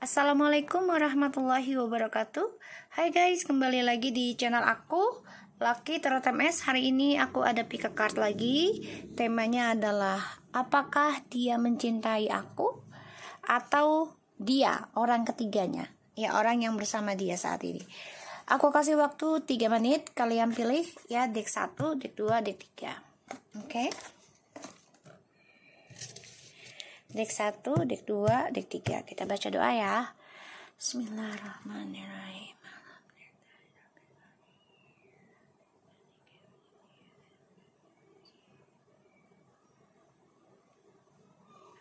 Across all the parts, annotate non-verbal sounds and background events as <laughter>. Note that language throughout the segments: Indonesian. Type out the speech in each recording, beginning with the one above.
Assalamualaikum warahmatullahi wabarakatuh Hai guys, kembali lagi di channel aku Lucky Tarot MS Hari ini aku ada pick a card lagi Temanya adalah Apakah dia mencintai aku? Atau dia, orang ketiganya Ya, orang yang bersama dia saat ini Aku kasih waktu 3 menit Kalian pilih ya deck 1, deck 2, deck 3 Oke okay? Dek 1, dek 2, dek 3. Kita baca doa ya. Bismillahirrahmanirrahim.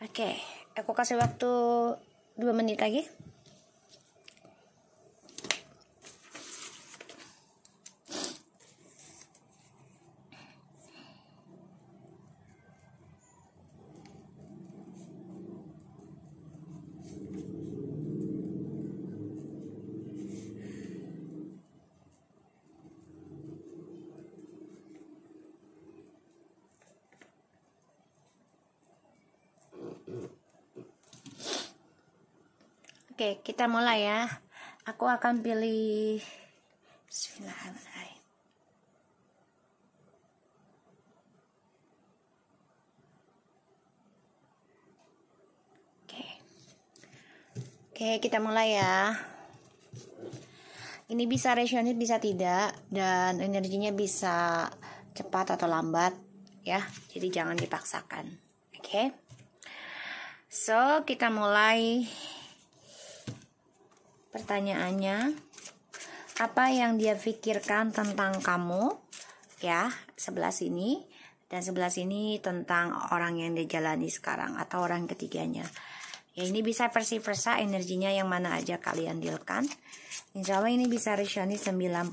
Oke, okay, aku kasih waktu 2 menit lagi. Oke, kita mulai ya. Aku akan pilih Bismillahirrahmanirrahim. Oke. Oke, kita mulai ya. Ini bisa rasionnya bisa tidak dan energinya bisa cepat atau lambat ya. Jadi jangan dipaksakan. Oke. Okay? So, kita mulai Pertanyaannya, apa yang dia pikirkan tentang kamu? Ya, sebelah sini dan sebelah sini tentang orang yang dia jalani sekarang atau orang ketiganya. Ya, ini bisa versi-versa energinya yang mana aja kalian dealkan. Insya Allah ini bisa Rishani 90%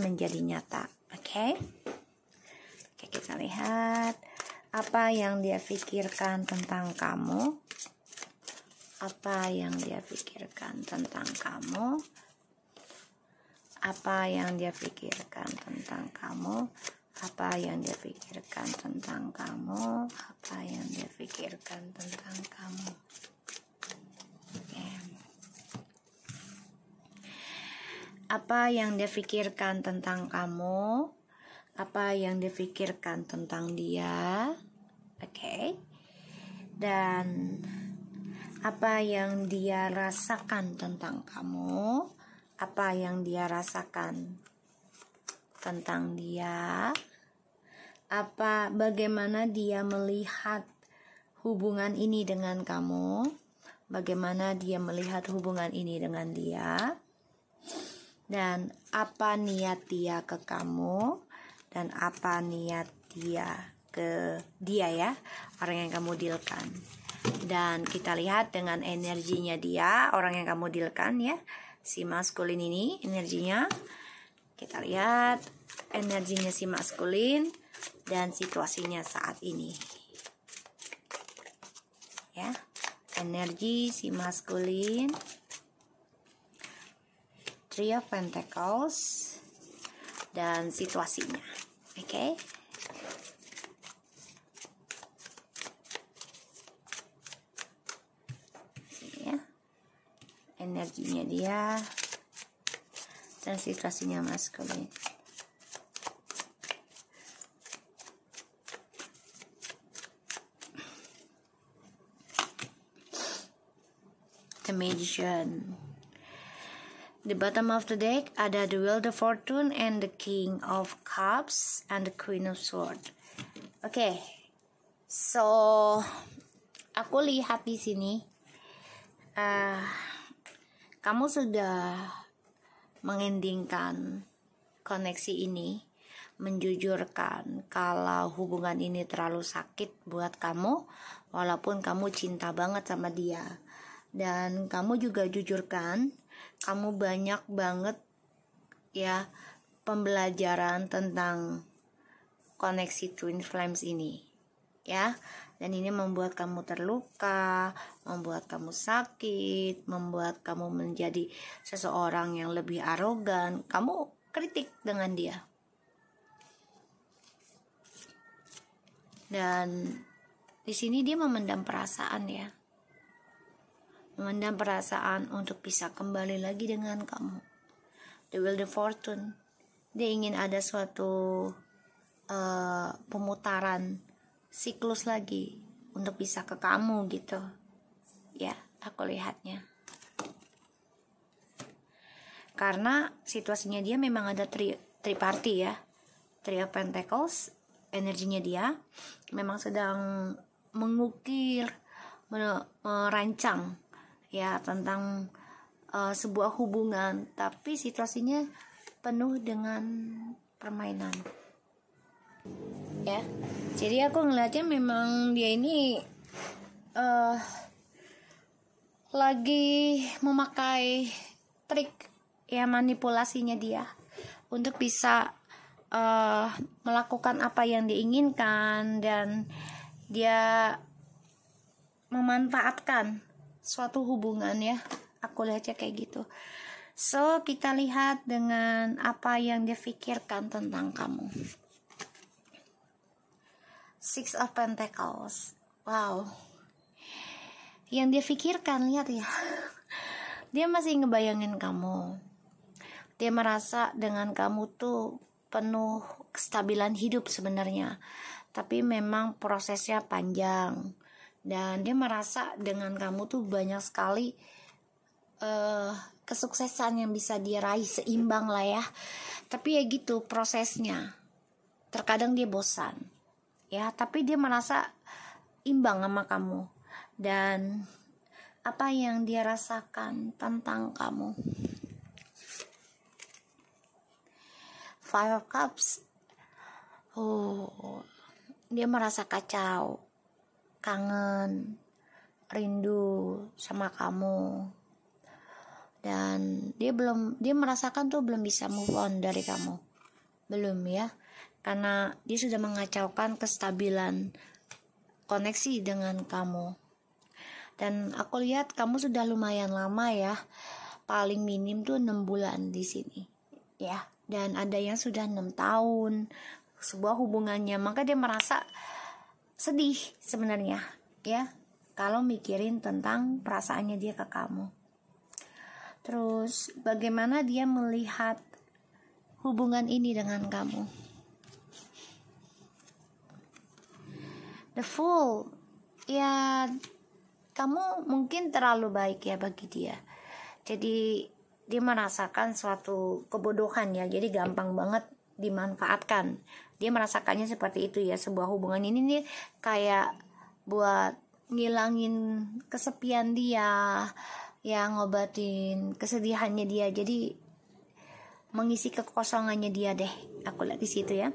menjadi nyata. Oke. Okay? Oke, kita lihat apa yang dia pikirkan tentang kamu apa yang dia pikirkan tentang kamu, apa yang dia pikirkan tentang kamu, apa yang dia pikirkan tentang kamu, apa yang dia pikirkan tentang kamu. Apa yang dia pikirkan tentang kamu, apa yang dia pikirkan tentang dia, oke, okay. dan apa yang dia rasakan tentang kamu, apa yang dia rasakan tentang dia, apa bagaimana dia melihat hubungan ini dengan kamu, bagaimana dia melihat hubungan ini dengan dia, dan apa niat dia ke kamu, dan apa niat dia ke dia ya, orang yang kamu dealkan dan kita lihat dengan energinya dia orang yang kamu dealkan ya si maskulin ini energinya kita lihat energinya si maskulin dan situasinya saat ini ya energi si maskulin Three of Pentacles dan situasinya oke okay? energinya dia transitrasinya maskulin the magician The bottom of the deck ada the will of Fortune and the King of Cups and the Queen of sword Oke, okay. so aku lihat di sini uh, kamu sudah mengendingkan koneksi ini, menjujurkan kalau hubungan ini terlalu sakit buat kamu, walaupun kamu cinta banget sama dia, dan kamu juga jujurkan, kamu banyak banget ya pembelajaran tentang koneksi twin flames ini, ya dan ini membuat kamu terluka, membuat kamu sakit, membuat kamu menjadi seseorang yang lebih arogan, kamu kritik dengan dia. Dan di sini dia memendam perasaan ya. Memendam perasaan untuk bisa kembali lagi dengan kamu. The will the fortune. Dia ingin ada suatu uh, pemutaran siklus lagi untuk bisa ke kamu gitu ya aku lihatnya karena situasinya dia memang ada tri triparti ya trio pentacles energinya dia memang sedang mengukir merancang ya tentang uh, sebuah hubungan tapi situasinya penuh dengan permainan ya jadi aku ngelihatnya memang dia ini uh, lagi memakai trik ya manipulasinya dia untuk bisa uh, melakukan apa yang diinginkan dan dia memanfaatkan suatu hubungan ya aku lihatnya kayak gitu so kita lihat dengan apa yang dia pikirkan tentang kamu Six of Pentacles. Wow. Yang dia pikirkan, lihat ya. Dia masih ngebayangin kamu. Dia merasa dengan kamu tuh penuh kestabilan hidup sebenarnya. Tapi memang prosesnya panjang. Dan dia merasa dengan kamu tuh banyak sekali uh, kesuksesan yang bisa dia raih seimbang lah ya. Tapi ya gitu prosesnya. Terkadang dia bosan ya tapi dia merasa imbang sama kamu dan apa yang dia rasakan tentang kamu Five of Cups oh dia merasa kacau kangen rindu sama kamu dan dia belum dia merasakan tuh belum bisa move on dari kamu belum ya karena dia sudah mengacaukan kestabilan koneksi dengan kamu. Dan aku lihat kamu sudah lumayan lama ya. Paling minim tuh 6 bulan di sini. Ya, dan ada yang sudah 6 tahun sebuah hubungannya, maka dia merasa sedih sebenarnya, ya. Kalau mikirin tentang perasaannya dia ke kamu. Terus bagaimana dia melihat hubungan ini dengan kamu? the fool ya kamu mungkin terlalu baik ya bagi dia jadi dia merasakan suatu kebodohan ya jadi gampang banget dimanfaatkan dia merasakannya seperti itu ya sebuah hubungan ini nih kayak buat ngilangin kesepian dia ya ngobatin kesedihannya dia jadi mengisi kekosongannya dia deh aku lihat di situ ya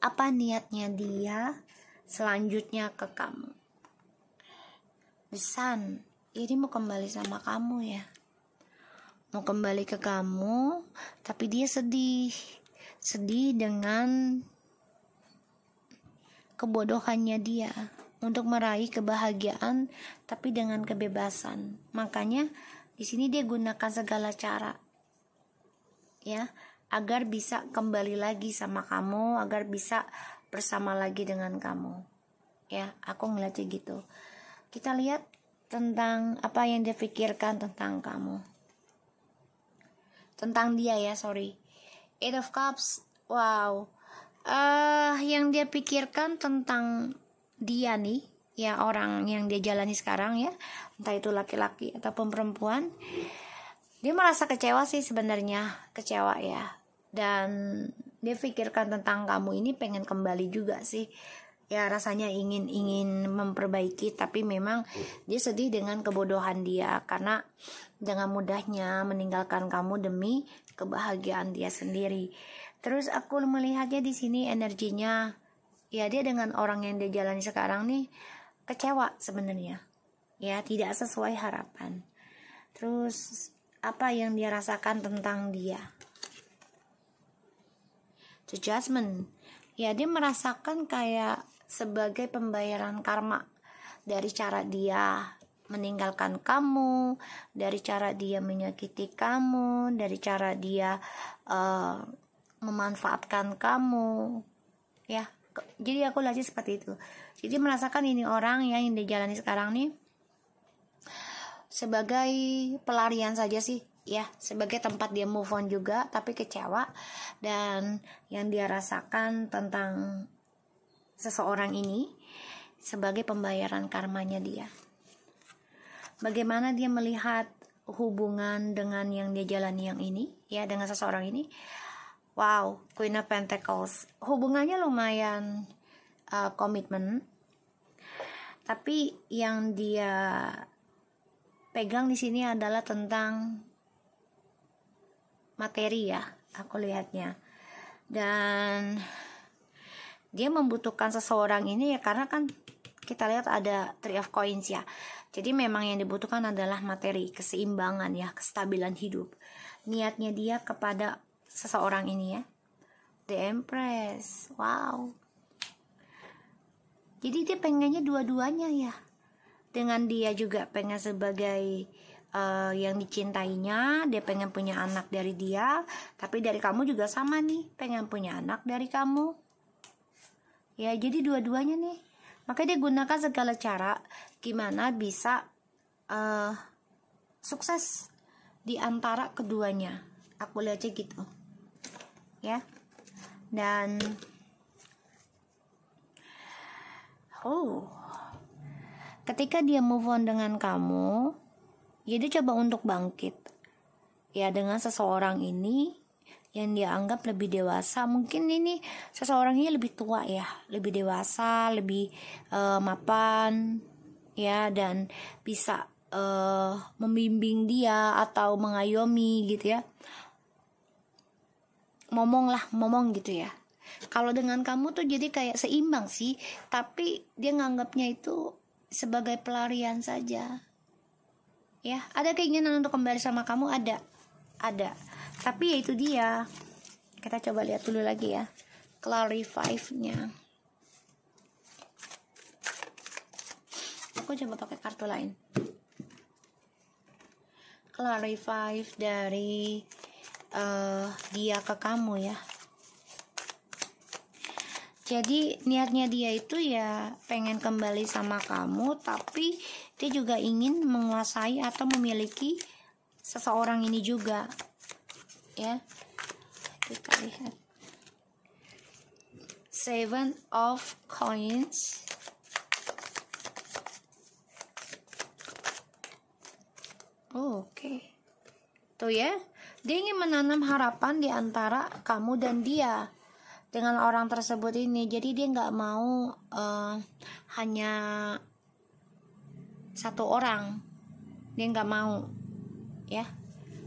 apa niatnya dia selanjutnya ke kamu. Pesan, ini mau kembali sama kamu ya. Mau kembali ke kamu, tapi dia sedih. Sedih dengan kebodohannya dia untuk meraih kebahagiaan tapi dengan kebebasan. Makanya di sini dia gunakan segala cara. Ya, agar bisa kembali lagi sama kamu, agar bisa bersama lagi dengan kamu ya aku ngeliatnya gitu kita lihat tentang apa yang dia pikirkan tentang kamu tentang dia ya sorry eight of cups wow uh, yang dia pikirkan tentang dia nih ya orang yang dia jalani sekarang ya entah itu laki-laki ataupun perempuan dia merasa kecewa sih sebenarnya kecewa ya dan dia pikirkan tentang kamu ini pengen kembali juga sih ya rasanya ingin ingin memperbaiki tapi memang dia sedih dengan kebodohan dia karena dengan mudahnya meninggalkan kamu demi kebahagiaan dia sendiri terus aku melihatnya di sini energinya ya dia dengan orang yang dia jalani sekarang nih kecewa sebenarnya ya tidak sesuai harapan terus apa yang dia rasakan tentang dia judgment ya dia merasakan kayak sebagai pembayaran karma dari cara dia meninggalkan kamu, dari cara dia menyakiti kamu, dari cara dia uh, memanfaatkan kamu, ya. Jadi aku lagi seperti itu. Jadi merasakan ini orang yang dijalani sekarang nih sebagai pelarian saja sih ya sebagai tempat dia move on juga tapi kecewa dan yang dia rasakan tentang seseorang ini sebagai pembayaran karmanya dia. Bagaimana dia melihat hubungan dengan yang dia jalani yang ini, ya dengan seseorang ini. Wow, Queen of Pentacles. Hubungannya lumayan uh, komitmen. Tapi yang dia pegang di sini adalah tentang materi ya aku lihatnya dan dia membutuhkan seseorang ini ya karena kan kita lihat ada three of coins ya jadi memang yang dibutuhkan adalah materi keseimbangan ya kestabilan hidup niatnya dia kepada seseorang ini ya the empress wow jadi dia pengennya dua-duanya ya dengan dia juga pengen sebagai uh, yang dicintainya, dia pengen punya anak dari dia, tapi dari kamu juga sama nih, pengen punya anak dari kamu. Ya, jadi dua-duanya nih. Makanya dia gunakan segala cara gimana bisa uh, sukses di antara keduanya. Aku lihatnya gitu. Ya. Dan Oh. Ketika dia move on dengan kamu, jadi coba untuk bangkit. Ya dengan seseorang ini yang dia anggap lebih dewasa mungkin ini seseorangnya lebih tua ya lebih dewasa lebih uh, mapan ya dan bisa uh, membimbing dia atau mengayomi gitu ya momong lah momong gitu ya kalau dengan kamu tuh jadi kayak seimbang sih tapi dia nganggapnya itu sebagai pelarian saja ya ada keinginan untuk kembali sama kamu ada ada tapi ya itu dia kita coba lihat dulu lagi ya clarify nya aku coba pakai kartu lain clarify dari uh, dia ke kamu ya jadi niatnya dia itu ya pengen kembali sama kamu tapi dia juga ingin menguasai atau memiliki seseorang ini juga ya kita lihat seven of coins oh, oke okay. tuh ya dia ingin menanam harapan di antara kamu dan dia dengan orang tersebut ini jadi dia nggak mau uh, hanya satu orang dia nggak mau ya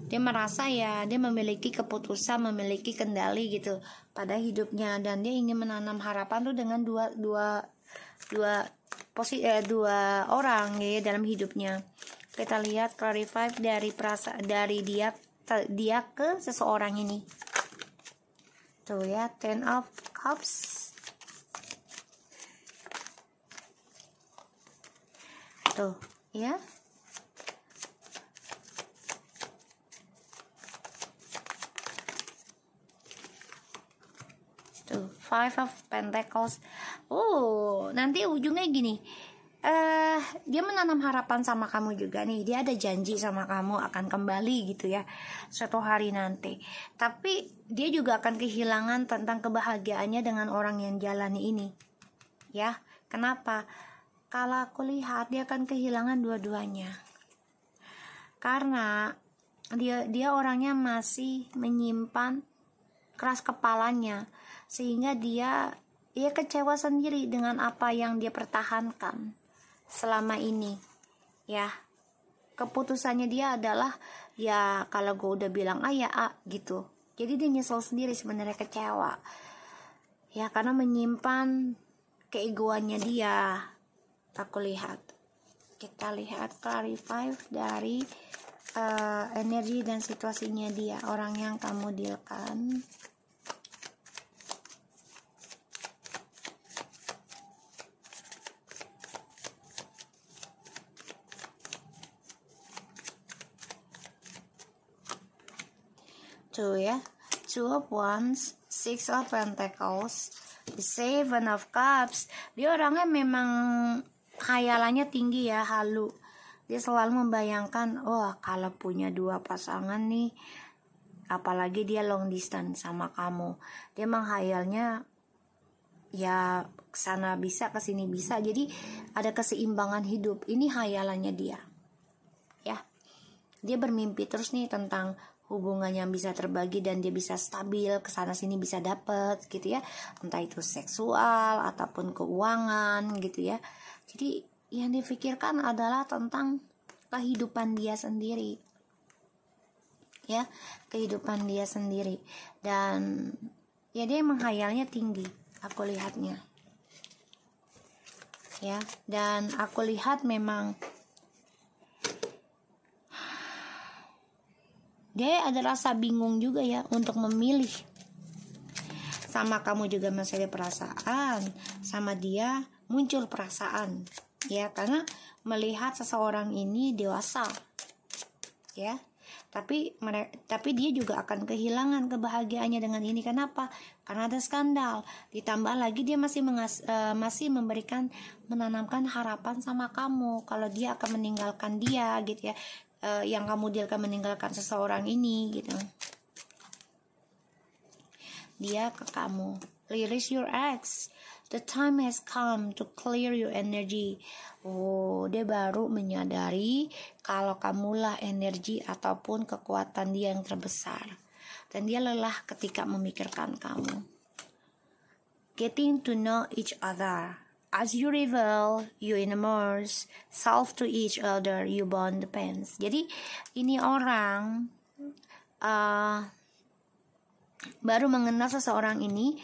dia merasa ya dia memiliki keputusan memiliki kendali gitu pada hidupnya dan dia ingin menanam harapan tuh dengan dua dua dua posi eh, dua orang ya dalam hidupnya kita lihat clarify dari perasa dari dia dia ke seseorang ini tuh ya ten of cups tuh ya tuh five of pentacles oh nanti ujungnya gini uh, dia menanam harapan sama kamu juga nih dia ada janji sama kamu akan kembali gitu ya suatu hari nanti tapi dia juga akan kehilangan tentang kebahagiaannya dengan orang yang jalani ini ya kenapa kalau aku lihat dia akan kehilangan dua-duanya karena dia dia orangnya masih menyimpan keras kepalanya sehingga dia ia kecewa sendiri dengan apa yang dia pertahankan selama ini ya keputusannya dia adalah ya kalau gue udah bilang ah ya ah gitu jadi dia nyesel sendiri sebenarnya kecewa ya karena menyimpan keegoannya dia aku lihat kita lihat clarify dari uh, energi dan situasinya dia orang yang kamu dealkan two ya two of wands six of pentacles the seven of cups dia orangnya memang khayalannya tinggi ya halu dia selalu membayangkan wah oh, kalau punya dua pasangan nih apalagi dia long distance sama kamu dia menghayalnya ya sana bisa ke sini bisa jadi ada keseimbangan hidup ini hayalannya dia ya dia bermimpi terus nih tentang hubungan yang bisa terbagi dan dia bisa stabil ke sana sini bisa dapet gitu ya entah itu seksual ataupun keuangan gitu ya jadi yang dipikirkan adalah tentang kehidupan dia sendiri. Ya, kehidupan dia sendiri dan ya dia menghayalnya tinggi aku lihatnya. Ya, dan aku lihat memang dia ada rasa bingung juga ya untuk memilih sama kamu juga masih ada perasaan sama dia muncul perasaan ya karena melihat seseorang ini dewasa ya tapi tapi dia juga akan kehilangan kebahagiaannya dengan ini kenapa karena ada skandal ditambah lagi dia masih mengas, uh, masih memberikan menanamkan harapan sama kamu kalau dia akan meninggalkan dia gitu ya uh, yang kamu dia akan meninggalkan seseorang ini gitu dia ke kamu release your ex The time has come to clear your energy. Oh, dia baru menyadari kalau kamulah energi ataupun kekuatan dia yang terbesar. Dan dia lelah ketika memikirkan kamu. Getting to know each other. As you reveal, you immerse self to each other, you bond the pants. Jadi ini orang uh, baru mengenal seseorang ini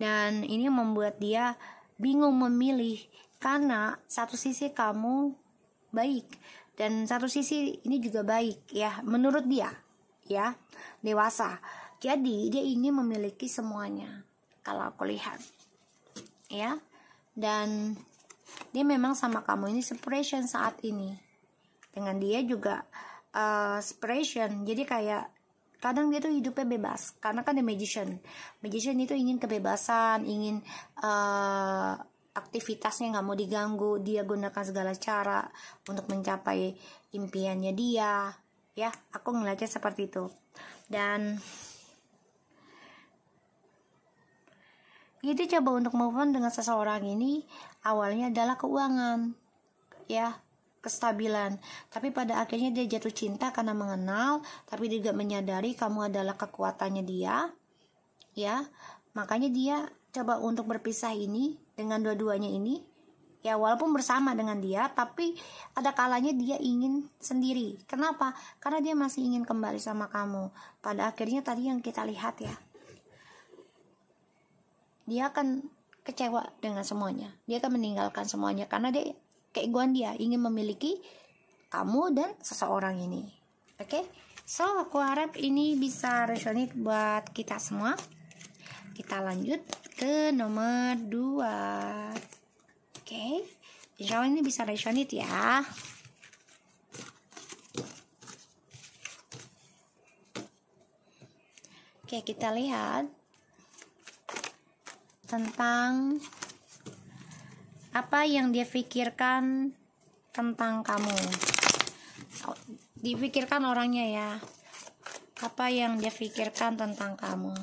dan ini membuat dia bingung memilih karena satu sisi kamu baik dan satu sisi ini juga baik ya menurut dia ya dewasa jadi dia ingin memiliki semuanya kalau aku lihat ya dan dia memang sama kamu ini separation saat ini dengan dia juga uh, eh, separation jadi kayak kadang dia tuh hidupnya bebas karena kan dia magician magician itu ingin kebebasan ingin uh, aktivitasnya nggak mau diganggu dia gunakan segala cara untuk mencapai impiannya dia ya aku ngeliatnya seperti itu dan itu coba untuk move on dengan seseorang ini awalnya adalah keuangan ya kestabilan. Tapi pada akhirnya dia jatuh cinta karena mengenal, tapi juga menyadari kamu adalah kekuatannya dia. Ya, makanya dia coba untuk berpisah ini dengan dua-duanya ini. Ya, walaupun bersama dengan dia, tapi ada kalanya dia ingin sendiri. Kenapa? Karena dia masih ingin kembali sama kamu. Pada akhirnya tadi yang kita lihat ya. Dia akan kecewa dengan semuanya. Dia akan meninggalkan semuanya karena dia keegoan dia ingin memiliki kamu dan seseorang ini oke okay? so aku harap ini bisa resonate buat kita semua kita lanjut ke nomor 2 oke okay? insya Allah ini bisa resonate ya oke okay, kita lihat tentang apa yang dia pikirkan tentang kamu oh, dipikirkan orangnya ya apa yang dia pikirkan tentang kamu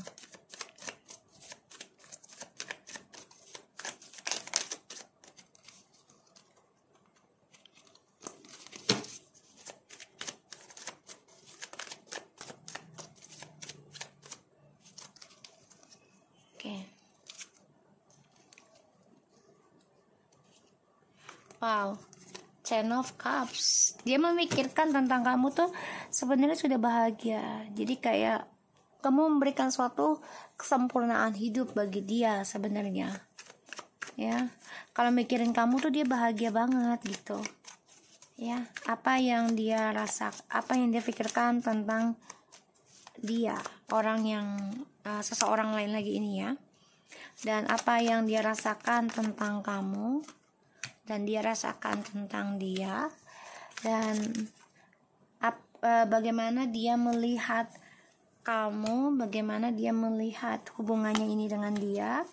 Wow. Ten of Cups. Dia memikirkan tentang kamu tuh sebenarnya sudah bahagia. Jadi kayak kamu memberikan suatu kesempurnaan hidup bagi dia sebenarnya. Ya. Kalau mikirin kamu tuh dia bahagia banget gitu. Ya, apa yang dia rasa, apa yang dia pikirkan tentang dia, orang yang uh, seseorang lain lagi ini ya. Dan apa yang dia rasakan tentang kamu dan dia rasakan tentang dia dan ap, e, bagaimana dia melihat kamu, bagaimana dia melihat hubungannya ini dengan dia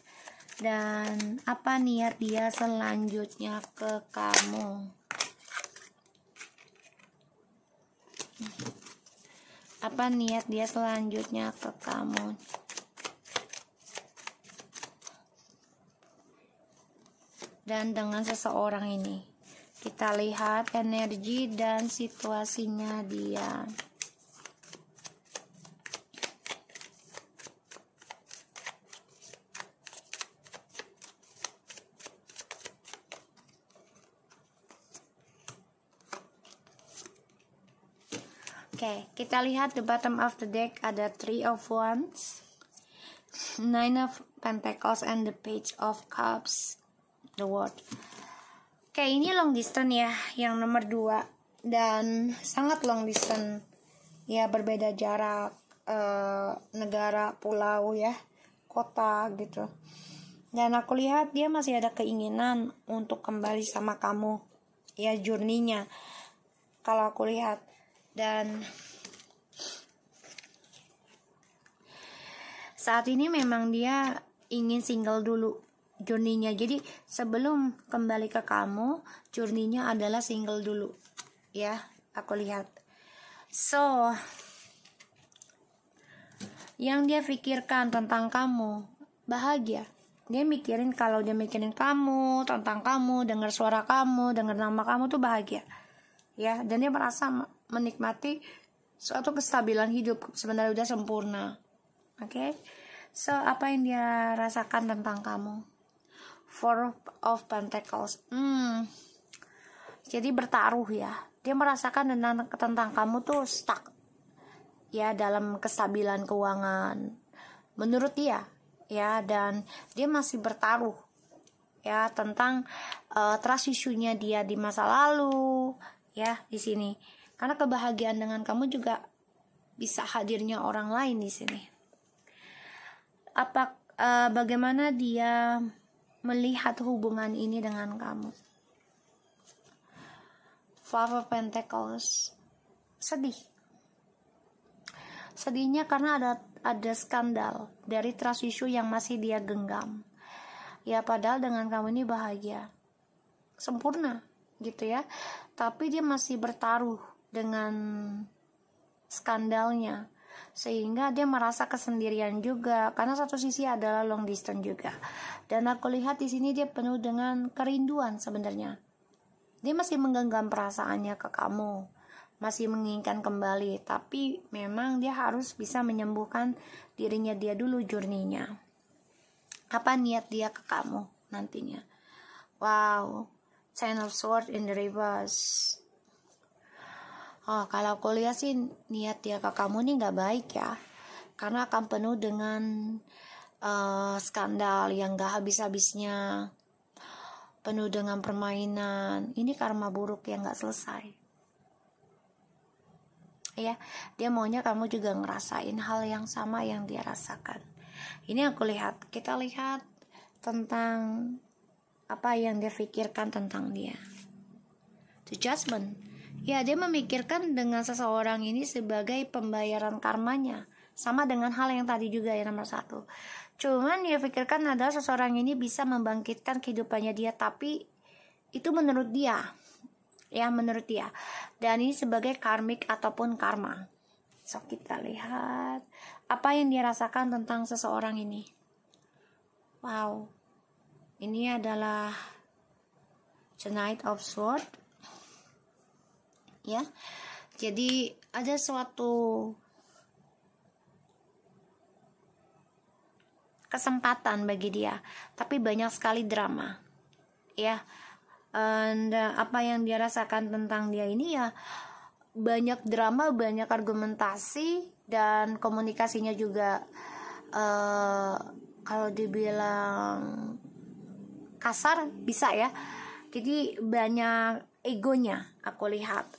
dan apa niat dia selanjutnya ke kamu. Apa niat dia selanjutnya ke kamu? dan dengan seseorang ini. Kita lihat energi dan situasinya dia. Oke, okay, kita lihat the bottom of the deck ada Three of Wands, Nine of Pentacles, and the Page of Cups the world. Oke, okay, ini long distance ya, yang nomor dua dan sangat long distance. Ya, berbeda jarak eh, negara, pulau ya, kota gitu. Dan aku lihat dia masih ada keinginan untuk kembali sama kamu. Ya, jurninya. Kalau aku lihat dan saat ini memang dia ingin single dulu journey-nya. Jadi sebelum kembali ke kamu, journey-nya adalah single dulu. Ya, aku lihat. So, yang dia pikirkan tentang kamu, bahagia. Dia mikirin kalau dia mikirin kamu, tentang kamu, dengar suara kamu, dengar nama kamu tuh bahagia. Ya, dan dia merasa menikmati suatu kestabilan hidup sebenarnya udah sempurna. Oke. Okay? So, apa yang dia rasakan tentang kamu? Four of Pentacles. Hmm. Jadi bertaruh ya. Dia merasakan tentang, tentang kamu tuh stuck. Ya, dalam kestabilan keuangan. Menurut dia, ya dan dia masih bertaruh ya tentang uh, trust issue dia di masa lalu ya di sini. Karena kebahagiaan dengan kamu juga bisa hadirnya orang lain di sini. Apa uh, bagaimana dia melihat hubungan ini dengan kamu. Five of Pentacles sedih. Sedihnya karena ada ada skandal dari trust issue yang masih dia genggam. Ya padahal dengan kamu ini bahagia. Sempurna gitu ya. Tapi dia masih bertaruh dengan skandalnya sehingga dia merasa kesendirian juga karena satu sisi adalah long distance juga dan aku lihat di sini dia penuh dengan kerinduan sebenarnya dia masih menggenggam perasaannya ke kamu masih menginginkan kembali tapi memang dia harus bisa menyembuhkan dirinya dia dulu jurninya apa niat dia ke kamu nantinya wow ten of sword in the reverse Oh, kalau kuliah sih niat dia ya ke kamu nih nggak baik ya, karena akan penuh dengan uh, skandal yang nggak habis-habisnya, penuh dengan permainan. Ini karma buruk yang nggak selesai. Ya, dia maunya kamu juga ngerasain hal yang sama yang dia rasakan. Ini aku lihat, kita lihat tentang apa yang dia pikirkan tentang dia. The judgment Ya, dia memikirkan dengan seseorang ini sebagai pembayaran karmanya. Sama dengan hal yang tadi juga ya nomor satu. Cuman dia pikirkan adalah seseorang ini bisa membangkitkan kehidupannya dia, tapi itu menurut dia. Ya, menurut dia. Dan ini sebagai karmik ataupun karma. So, kita lihat apa yang dia rasakan tentang seseorang ini. Wow. Ini adalah The Knight of Swords ya. Jadi ada suatu kesempatan bagi dia, tapi banyak sekali drama. Ya. And, uh, apa yang dia rasakan tentang dia ini ya banyak drama, banyak argumentasi dan komunikasinya juga uh, kalau dibilang kasar bisa ya. Jadi banyak egonya aku lihat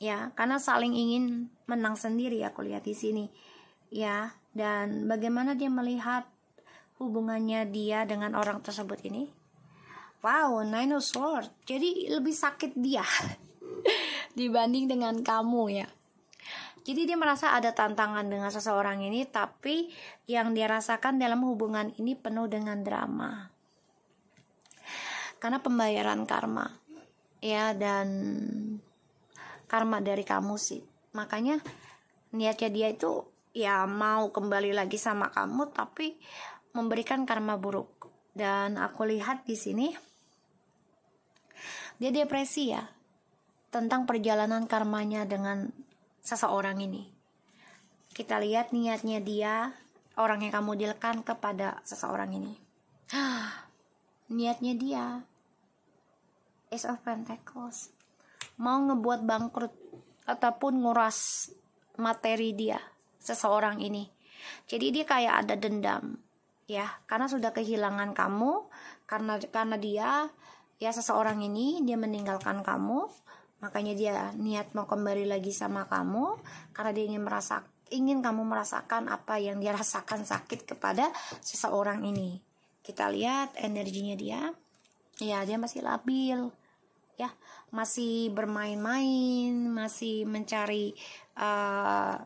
ya karena saling ingin menang sendiri aku lihat di sini ya dan bagaimana dia melihat hubungannya dia dengan orang tersebut ini wow nine of swords. jadi lebih sakit dia <laughs> dibanding dengan kamu ya jadi dia merasa ada tantangan dengan seseorang ini tapi yang dia rasakan dalam hubungan ini penuh dengan drama karena pembayaran karma ya dan karma dari kamu sih makanya niatnya dia itu ya mau kembali lagi sama kamu tapi memberikan karma buruk dan aku lihat di sini dia depresi ya tentang perjalanan karmanya dengan seseorang ini kita lihat niatnya dia orang yang kamu jelaskan kepada seseorang ini <gasps> niatnya dia Ace of Pentacles mau ngebuat bangkrut ataupun nguras materi dia seseorang ini. Jadi dia kayak ada dendam ya, karena sudah kehilangan kamu karena karena dia ya seseorang ini dia meninggalkan kamu, makanya dia niat mau kembali lagi sama kamu karena dia ingin merasa ingin kamu merasakan apa yang dia <laughs> rasakan sakit kepada seseorang ini. Kita lihat energinya dia. Ya, dia masih labil. Ya, masih bermain-main, masih mencari uh,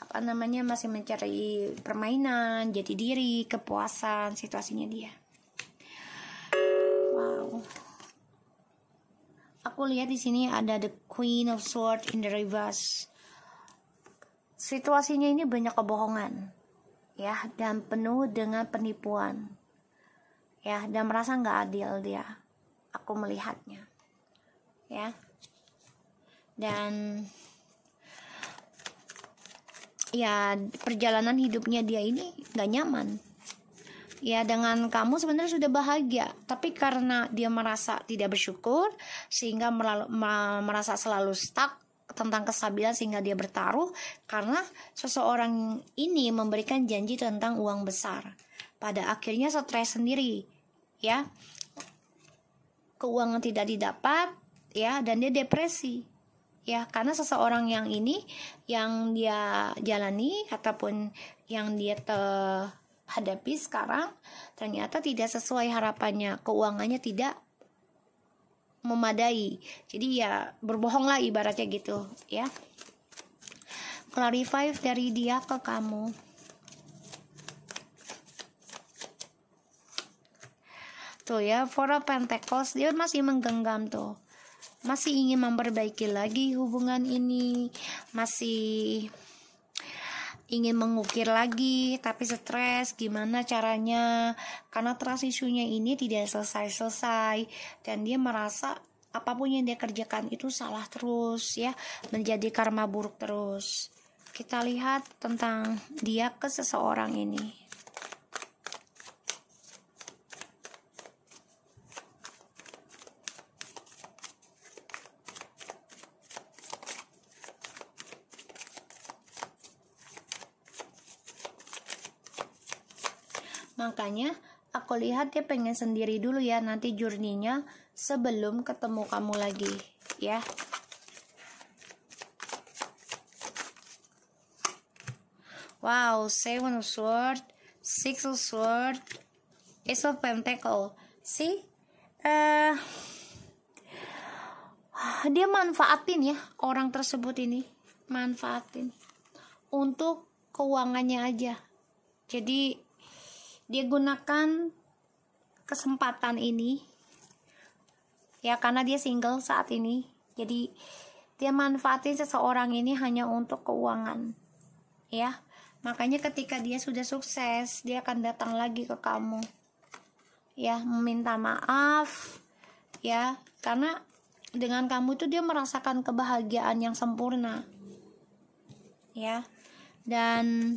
apa namanya masih mencari permainan, jadi diri, kepuasan situasinya dia. Wow. Aku lihat di sini ada the Queen of Swords in the reverse. Situasinya ini banyak kebohongan, ya, dan penuh dengan penipuan, ya, dan merasa nggak adil dia. Aku melihatnya ya dan ya perjalanan hidupnya dia ini gak nyaman ya dengan kamu sebenarnya sudah bahagia tapi karena dia merasa tidak bersyukur sehingga melalu, merasa selalu stuck tentang kesabilan sehingga dia bertaruh karena seseorang ini memberikan janji tentang uang besar pada akhirnya stres sendiri ya keuangan tidak didapat ya dan dia depresi ya karena seseorang yang ini yang dia jalani ataupun yang dia terhadapi sekarang ternyata tidak sesuai harapannya keuangannya tidak memadai jadi ya berbohong lah ibaratnya gitu ya clarify dari dia ke kamu tuh ya for a pentacles dia masih menggenggam tuh masih ingin memperbaiki lagi hubungan ini, masih ingin mengukir lagi tapi stres gimana caranya karena trust isunya ini tidak selesai-selesai dan dia merasa apapun yang dia kerjakan itu salah terus ya menjadi karma buruk terus kita lihat tentang dia ke seseorang ini aku lihat dia pengen sendiri dulu ya nanti jurninya sebelum ketemu kamu lagi ya. Wow, Seven of Sword, Six of Sword, Ace of Pentacle. See? Uh, dia manfaatin ya orang tersebut ini. Manfaatin. Untuk keuangannya aja. Jadi dia gunakan kesempatan ini ya karena dia single saat ini jadi dia manfaatin seseorang ini hanya untuk keuangan ya makanya ketika dia sudah sukses dia akan datang lagi ke kamu ya meminta maaf ya karena dengan kamu itu dia merasakan kebahagiaan yang sempurna ya dan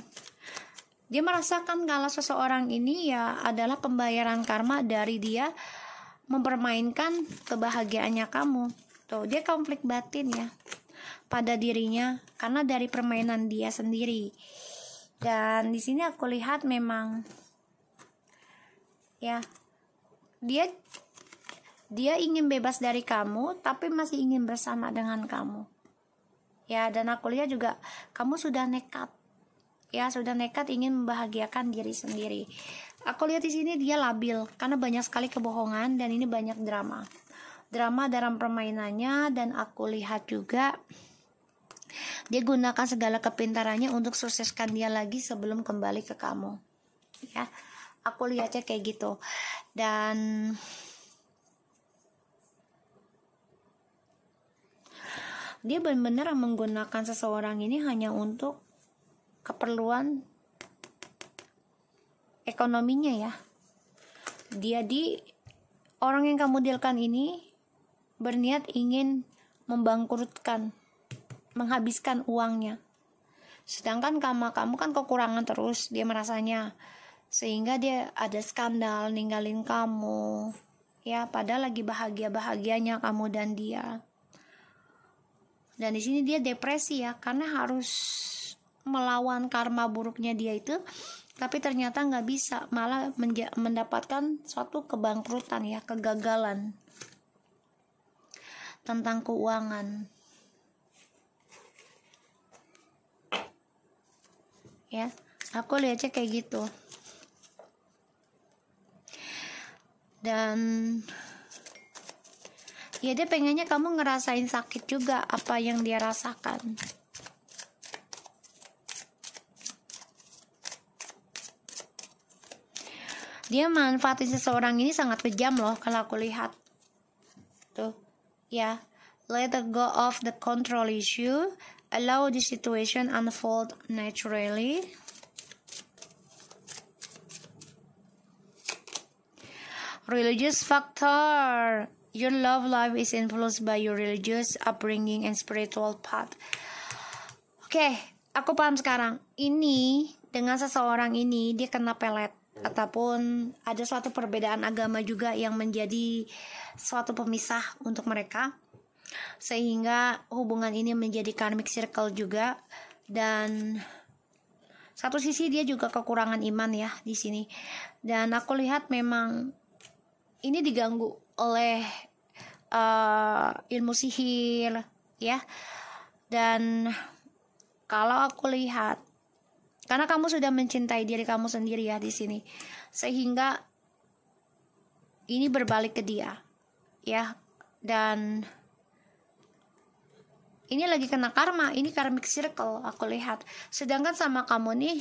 dia merasakan kalau seseorang ini ya adalah pembayaran karma dari dia mempermainkan kebahagiaannya kamu. Tuh, dia konflik batin ya pada dirinya karena dari permainan dia sendiri. Dan di sini aku lihat memang ya dia dia ingin bebas dari kamu tapi masih ingin bersama dengan kamu. Ya, dan aku lihat juga kamu sudah nekat ya sudah nekat ingin membahagiakan diri sendiri. Aku lihat di sini dia labil karena banyak sekali kebohongan dan ini banyak drama. Drama dalam permainannya dan aku lihat juga dia gunakan segala kepintarannya untuk sukseskan dia lagi sebelum kembali ke kamu. Ya. Aku lihatnya kayak gitu. Dan dia benar-benar menggunakan seseorang ini hanya untuk keperluan ekonominya ya. dia di orang yang kamu dealkan ini berniat ingin membangkrutkan, menghabiskan uangnya. Sedangkan kamu, kamu kan kekurangan terus dia merasanya. Sehingga dia ada skandal ninggalin kamu. Ya, padahal lagi bahagia-bahagianya kamu dan dia. Dan di sini dia depresi ya karena harus melawan karma buruknya dia itu tapi ternyata nggak bisa malah mendapatkan suatu kebangkrutan ya kegagalan tentang keuangan ya aku lihatnya kayak gitu dan ya dia pengennya kamu ngerasain sakit juga apa yang dia rasakan dia manfaatin seseorang ini sangat kejam loh kalau aku lihat tuh ya yeah. let go of the control issue allow the situation unfold naturally religious factor your love life is influenced by your religious upbringing and spiritual path oke okay, aku paham sekarang ini dengan seseorang ini dia kena pelet ataupun ada suatu perbedaan agama juga yang menjadi suatu pemisah untuk mereka sehingga hubungan ini menjadi karmic circle juga dan satu sisi dia juga kekurangan iman ya di sini dan aku lihat memang ini diganggu oleh uh, ilmu sihir ya dan kalau aku lihat karena kamu sudah mencintai diri kamu sendiri ya di sini. Sehingga ini berbalik ke dia. Ya. Dan ini lagi kena karma, ini karmic circle aku lihat. Sedangkan sama kamu nih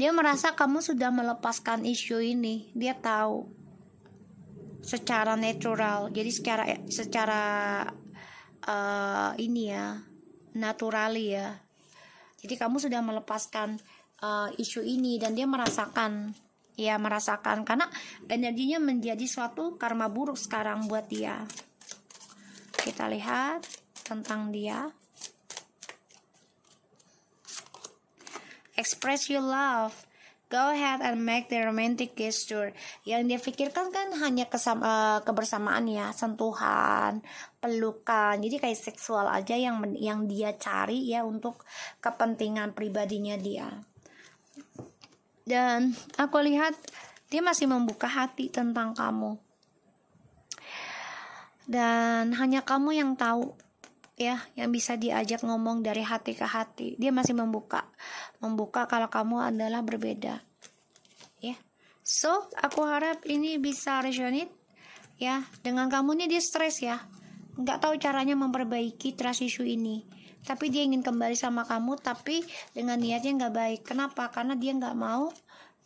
dia merasa kamu sudah melepaskan isu ini. Dia tahu secara natural. Jadi secara secara uh, ini ya, naturali ya, jadi kamu sudah melepaskan uh, isu ini dan dia merasakan ya merasakan karena energinya menjadi suatu karma buruk sekarang buat dia. Kita lihat tentang dia. Express your love. Go ahead and make the romantic gesture. Yang dia pikirkan kan hanya kesama, eh, kebersamaan ya, sentuhan, pelukan jadi kayak seksual aja yang yang dia cari ya untuk kepentingan pribadinya dia dan aku lihat dia masih membuka hati tentang kamu dan hanya kamu yang tahu ya yang bisa diajak ngomong dari hati ke hati dia masih membuka membuka kalau kamu adalah berbeda ya so aku harap ini bisa resonate ya dengan kamu ini dia stres ya nggak tahu caranya memperbaiki trust issue ini tapi dia ingin kembali sama kamu tapi dengan niatnya nggak baik kenapa karena dia nggak mau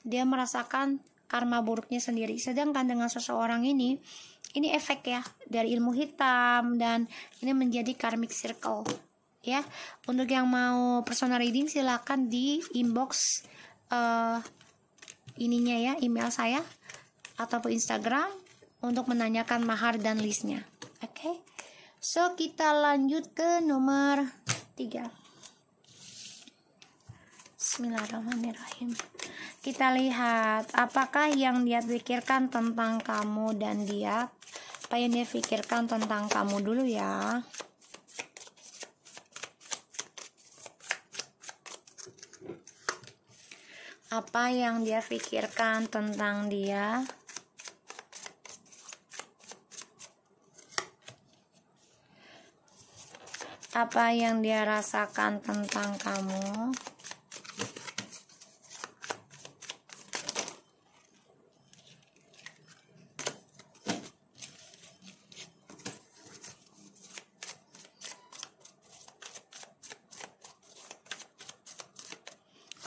dia merasakan karma buruknya sendiri sedangkan dengan seseorang ini ini efek ya dari ilmu hitam dan ini menjadi karmic circle ya untuk yang mau personal reading silahkan di inbox uh, ininya ya email saya atau Instagram untuk menanyakan mahar dan listnya oke okay? So, kita lanjut ke nomor 3. Bismillahirrahmanirrahim. Kita lihat apakah yang dia pikirkan tentang kamu dan dia apa yang dia pikirkan tentang kamu dulu ya. Apa yang dia pikirkan tentang dia? apa yang dia rasakan tentang kamu apa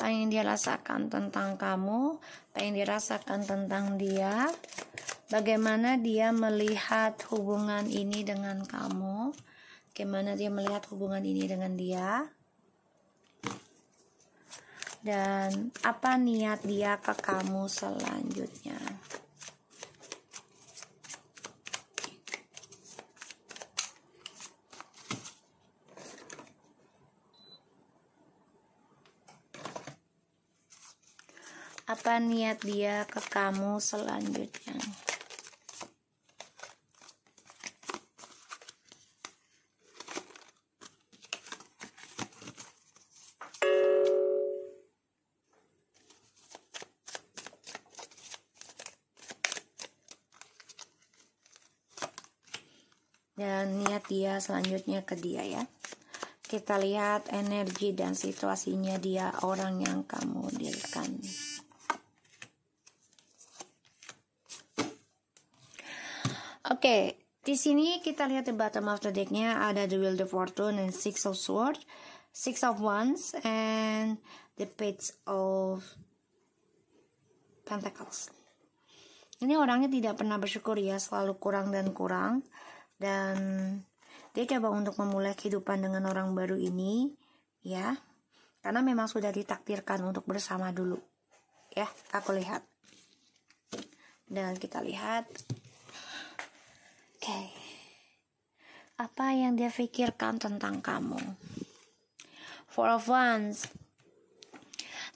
yang dia rasakan tentang kamu, apa yang dirasakan tentang dia, bagaimana dia melihat hubungan ini dengan kamu, bagaimana dia melihat hubungan ini dengan dia dan apa niat dia ke kamu selanjutnya apa niat dia ke kamu selanjutnya selanjutnya ke dia ya. Kita lihat energi dan situasinya dia orang yang kamu dirikan Oke, di sini kita lihat di bottom of the decknya ada the Wheel of Fortune and Six of Swords, Six of Wands, and the Page of Pentacles. Ini orangnya tidak pernah bersyukur ya, selalu kurang dan kurang dan dia coba untuk memulai kehidupan dengan orang baru ini, ya. Karena memang sudah ditakdirkan untuk bersama dulu. Ya, aku lihat. Dan kita lihat. Oke. Okay. Apa yang dia pikirkan tentang kamu? For of Wands.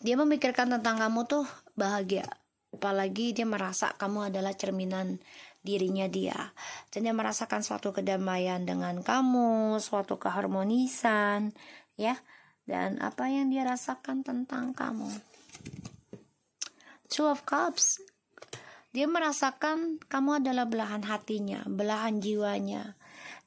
Dia memikirkan tentang kamu tuh bahagia apalagi dia merasa kamu adalah cerminan dirinya dia. Dan dia merasakan suatu kedamaian dengan kamu, suatu keharmonisan, ya. Dan apa yang dia rasakan tentang kamu. Two of Cups. Dia merasakan kamu adalah belahan hatinya, belahan jiwanya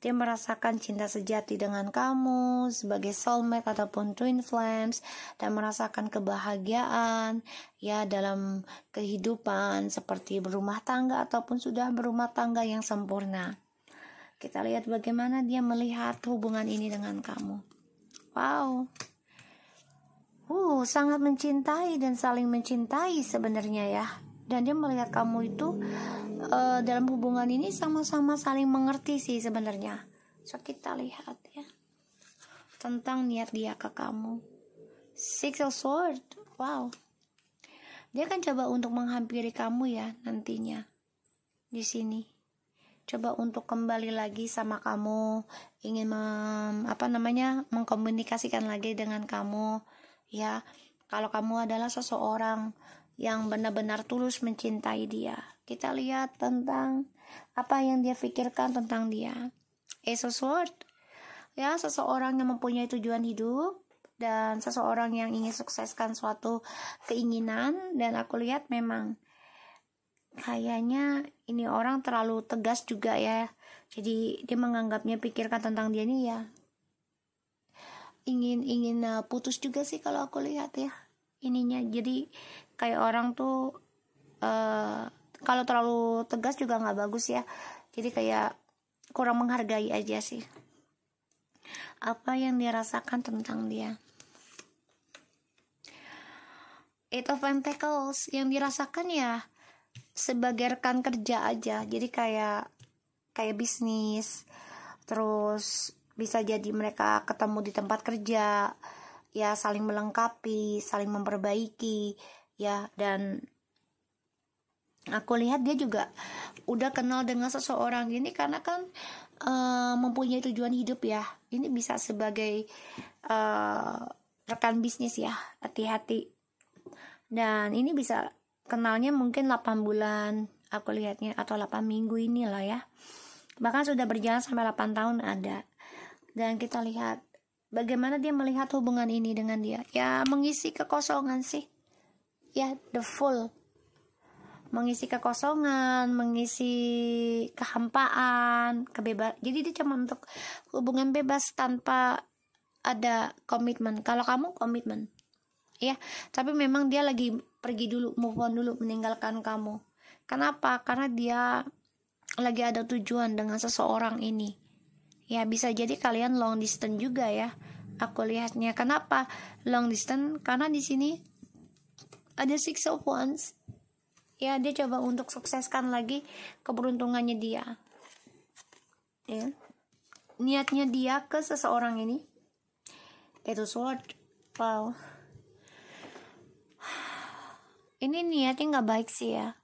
dia merasakan cinta sejati dengan kamu sebagai soulmate ataupun twin flames dan merasakan kebahagiaan ya dalam kehidupan seperti berumah tangga ataupun sudah berumah tangga yang sempurna. Kita lihat bagaimana dia melihat hubungan ini dengan kamu. Wow. Uh, sangat mencintai dan saling mencintai sebenarnya ya dan dia melihat kamu itu uh, dalam hubungan ini sama-sama saling mengerti sih sebenarnya so kita lihat ya tentang niat dia ke kamu six of swords wow dia akan coba untuk menghampiri kamu ya nantinya di sini coba untuk kembali lagi sama kamu ingin mem, apa namanya mengkomunikasikan lagi dengan kamu ya kalau kamu adalah seseorang yang benar-benar tulus mencintai dia. Kita lihat tentang apa yang dia pikirkan tentang dia. a Sword. Ya, seseorang yang mempunyai tujuan hidup dan seseorang yang ingin sukseskan suatu keinginan dan aku lihat memang kayaknya ini orang terlalu tegas juga ya jadi dia menganggapnya pikirkan tentang dia ini ya ingin ingin eh, putus juga sih kalau aku lihat ya ininya jadi kayak orang tuh uh, kalau terlalu tegas juga nggak bagus ya jadi kayak kurang menghargai aja sih apa yang dirasakan tentang dia itu of Pentacles yang dirasakan ya sebagai rekan kerja aja jadi kayak kayak bisnis terus bisa jadi mereka ketemu di tempat kerja ya saling melengkapi, saling memperbaiki ya dan aku lihat dia juga udah kenal dengan seseorang ini karena kan uh, mempunyai tujuan hidup ya ini bisa sebagai uh, rekan bisnis ya hati-hati dan ini bisa kenalnya mungkin 8 bulan aku lihatnya atau 8 minggu inilah ya bahkan sudah berjalan sampai 8 tahun ada dan kita lihat Bagaimana dia melihat hubungan ini dengan dia? Ya, mengisi kekosongan sih. Ya, the full. Mengisi kekosongan, mengisi kehampaan, kebebas. Jadi dia cuma untuk hubungan bebas tanpa ada komitmen. Kalau kamu komitmen. Ya, tapi memang dia lagi pergi dulu, move on dulu, meninggalkan kamu. Kenapa? Karena dia lagi ada tujuan dengan seseorang ini ya bisa jadi kalian long distance juga ya aku lihatnya kenapa long distance karena di sini ada six of wands ya dia coba untuk sukseskan lagi keberuntungannya dia ya niatnya dia ke seseorang ini itu sword wow ini niatnya nggak baik sih ya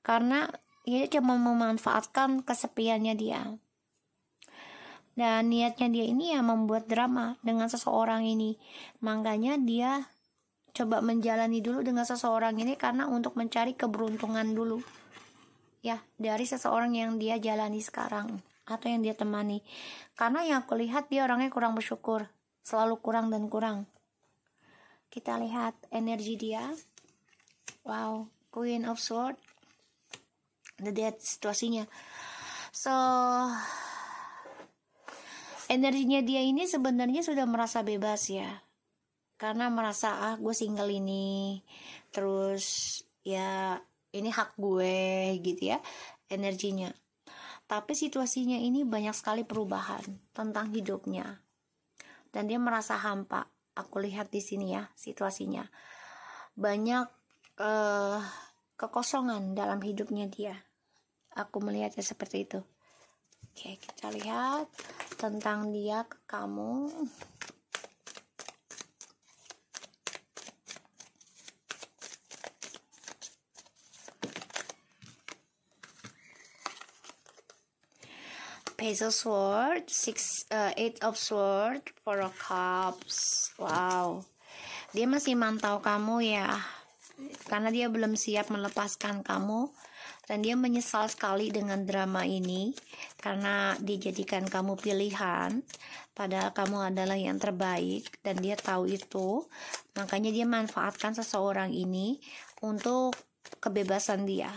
karena dia cuma memanfaatkan kesepiannya dia dan niatnya dia ini ya membuat drama dengan seseorang ini makanya dia coba menjalani dulu dengan seseorang ini karena untuk mencari keberuntungan dulu ya dari seseorang yang dia jalani sekarang atau yang dia temani karena yang aku lihat dia orangnya kurang bersyukur selalu kurang dan kurang kita lihat energi dia wow Queen of Sword the dead situasinya so energinya dia ini sebenarnya sudah merasa bebas ya karena merasa ah gue single ini terus ya ini hak gue gitu ya energinya tapi situasinya ini banyak sekali perubahan tentang hidupnya dan dia merasa hampa aku lihat di sini ya situasinya banyak uh, kekosongan dalam hidupnya dia aku melihatnya seperti itu oke kita lihat tentang dia ke kamu Page of Sword, six, uh, Eight of Sword, Four of Cups. Wow, dia masih mantau kamu ya, karena dia belum siap melepaskan kamu dan dia menyesal sekali dengan drama ini karena dijadikan kamu pilihan padahal kamu adalah yang terbaik dan dia tahu itu makanya dia manfaatkan seseorang ini untuk kebebasan dia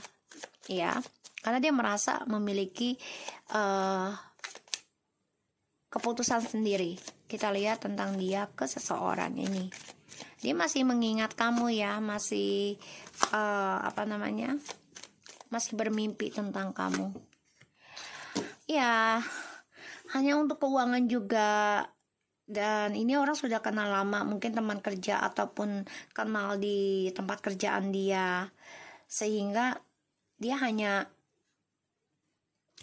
ya karena dia merasa memiliki uh, keputusan sendiri kita lihat tentang dia ke seseorang ini dia masih mengingat kamu ya masih uh, apa namanya masih bermimpi tentang kamu. Ya, hanya untuk keuangan juga. Dan ini orang sudah kenal lama, mungkin teman kerja ataupun kenal di tempat kerjaan dia. Sehingga dia hanya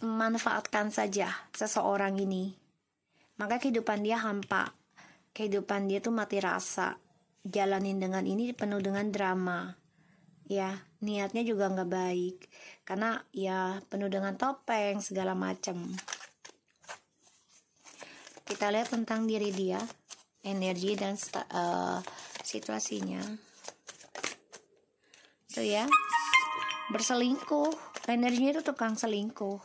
memanfaatkan saja seseorang ini. Maka kehidupan dia hampa. Kehidupan dia tuh mati rasa. Jalanin dengan ini penuh dengan drama. Ya, niatnya juga nggak baik karena ya penuh dengan topeng segala macam kita lihat tentang diri dia energi dan uh, situasinya itu ya berselingkuh energinya itu tukang selingkuh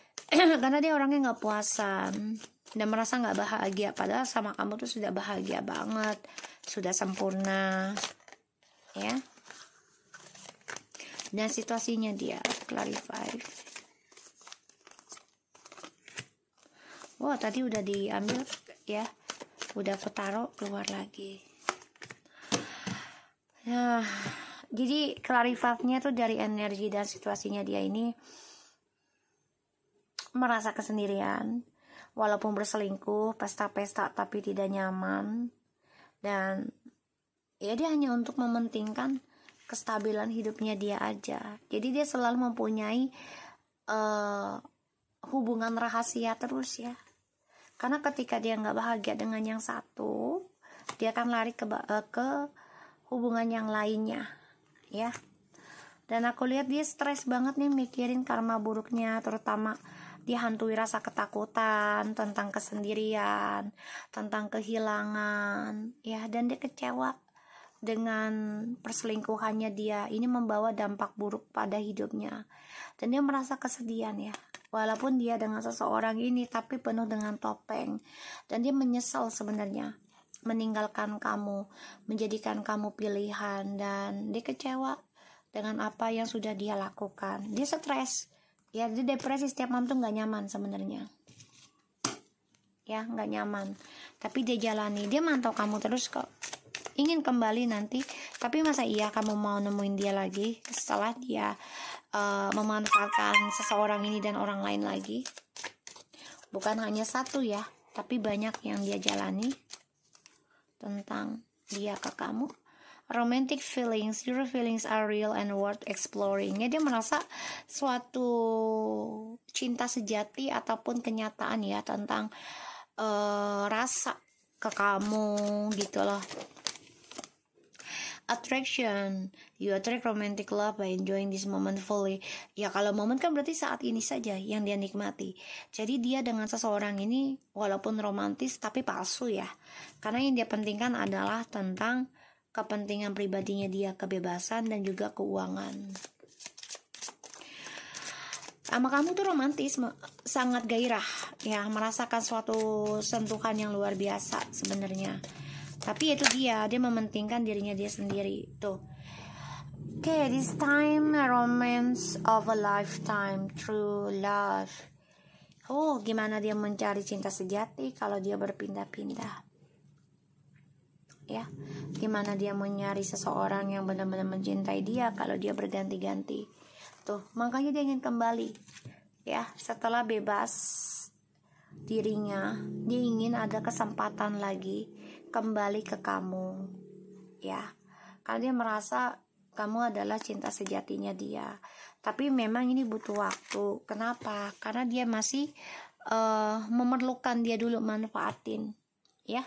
<clears throat> karena dia orangnya nggak puasan dan merasa nggak bahagia padahal sama kamu tuh sudah bahagia banget sudah sempurna ya dan nah, situasinya dia clarify wow tadi udah diambil ya udah aku keluar lagi nah jadi clarify-nya tuh dari energi dan situasinya dia ini merasa kesendirian walaupun berselingkuh pesta-pesta tapi tidak nyaman dan ya dia hanya untuk mementingkan kestabilan hidupnya dia aja. Jadi dia selalu mempunyai uh, hubungan rahasia terus ya. Karena ketika dia nggak bahagia dengan yang satu, dia akan lari ke uh, ke hubungan yang lainnya, ya. Dan aku lihat dia stres banget nih mikirin karma buruknya, terutama dihantui rasa ketakutan tentang kesendirian, tentang kehilangan, ya, dan dia kecewa dengan perselingkuhannya dia ini membawa dampak buruk pada hidupnya dan dia merasa kesedihan ya walaupun dia dengan seseorang ini tapi penuh dengan topeng dan dia menyesal sebenarnya meninggalkan kamu menjadikan kamu pilihan dan dia kecewa dengan apa yang sudah dia lakukan dia stres ya dia depresi setiap malam tuh nggak nyaman sebenarnya ya nggak nyaman tapi dia jalani dia mantau kamu terus kok ingin kembali nanti tapi masa iya kamu mau nemuin dia lagi setelah dia uh, memanfaatkan seseorang ini dan orang lain lagi bukan hanya satu ya tapi banyak yang dia jalani tentang dia ke kamu romantic feelings your feelings are real and worth exploring ya dia merasa suatu cinta sejati ataupun kenyataan ya tentang uh, rasa ke kamu gitu loh attraction you attract romantic love by enjoying this moment fully ya kalau momen kan berarti saat ini saja yang dia nikmati jadi dia dengan seseorang ini walaupun romantis tapi palsu ya karena yang dia pentingkan adalah tentang kepentingan pribadinya dia kebebasan dan juga keuangan sama kamu tuh romantis sangat gairah ya merasakan suatu sentuhan yang luar biasa sebenarnya tapi itu dia dia mementingkan dirinya dia sendiri tuh okay this time a romance of a lifetime true love oh gimana dia mencari cinta sejati kalau dia berpindah-pindah ya gimana dia mencari seseorang yang benar-benar mencintai dia kalau dia berganti-ganti tuh makanya dia ingin kembali ya setelah bebas dirinya dia ingin ada kesempatan lagi kembali ke kamu ya karena dia merasa kamu adalah cinta sejatinya dia tapi memang ini butuh waktu kenapa karena dia masih uh, memerlukan dia dulu manfaatin ya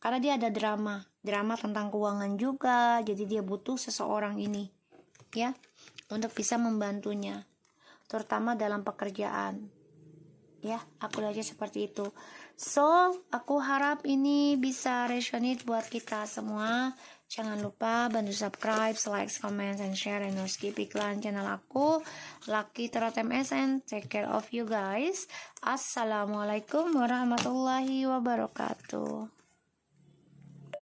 karena dia ada drama drama tentang keuangan juga jadi dia butuh seseorang ini ya untuk bisa membantunya terutama dalam pekerjaan ya aku aja seperti itu So, aku harap ini bisa resonate buat kita semua. Jangan lupa bantu subscribe, like, comment, and share, and don't skip iklan channel aku. Lucky MS MSN, take care of you guys. Assalamualaikum warahmatullahi wabarakatuh.